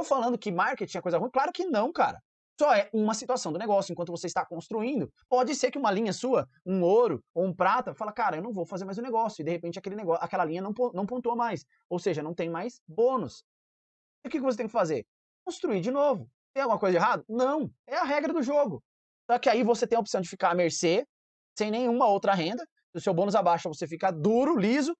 Estou falando que marketing é coisa ruim? Claro que não, cara. Só é uma situação do negócio. Enquanto você está construindo, pode ser que uma linha sua, um ouro ou um prata, fala, cara, eu não vou fazer mais o negócio. E de repente aquele negócio, aquela linha não, não pontua mais. Ou seja, não tem mais bônus. E o que você tem que fazer? Construir de novo. Tem alguma coisa errada? Não. É a regra do jogo. Só que aí você tem a opção de ficar à mercê, sem nenhuma outra renda. Se o seu bônus abaixa, você fica duro, liso,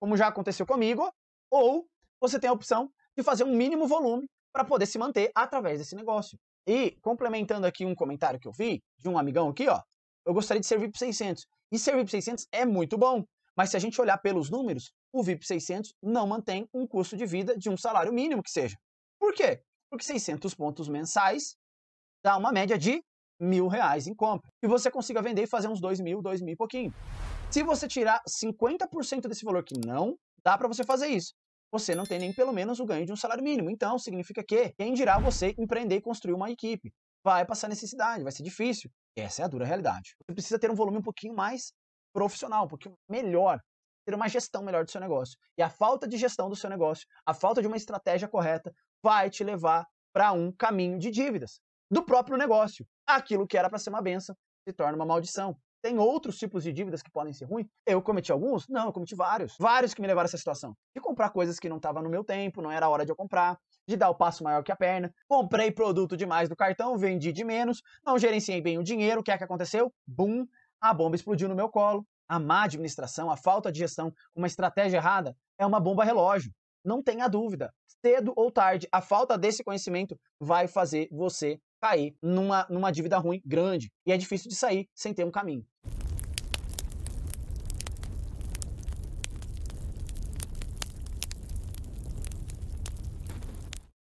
como já aconteceu comigo. Ou você tem a opção de fazer um mínimo volume para poder se manter através desse negócio. E complementando aqui um comentário que eu vi de um amigão aqui, ó, eu gostaria de ser VIP 600. E ser VIP 600 é muito bom, mas se a gente olhar pelos números, o VIP 600 não mantém um custo de vida de um salário mínimo que seja. Por quê? Porque 600 pontos mensais dá uma média de mil reais em compra. E você consiga vender e fazer uns dois mil, dois mil e pouquinho. Se você tirar 50% desse valor, que não dá para você fazer isso, você não tem nem pelo menos o ganho de um salário mínimo. Então, significa que quem dirá você empreender e construir uma equipe? Vai passar necessidade, vai ser difícil. Essa é a dura realidade. Você precisa ter um volume um pouquinho mais profissional, um pouquinho melhor, ter uma gestão melhor do seu negócio. E a falta de gestão do seu negócio, a falta de uma estratégia correta, vai te levar para um caminho de dívidas do próprio negócio. Aquilo que era para ser uma benção se torna uma maldição. Tem outros tipos de dívidas que podem ser ruins? Eu cometi alguns? Não, eu cometi vários. Vários que me levaram a essa situação. De comprar coisas que não estavam no meu tempo, não era a hora de eu comprar. De dar o passo maior que a perna. Comprei produto demais do cartão, vendi de menos. Não gerenciei bem o dinheiro. O que é que aconteceu? Bum! A bomba explodiu no meu colo. A má administração, a falta de gestão, uma estratégia errada é uma bomba relógio. Não tenha dúvida. Cedo ou tarde, a falta desse conhecimento vai fazer você cair numa, numa dívida ruim grande. E é difícil de sair sem ter um caminho.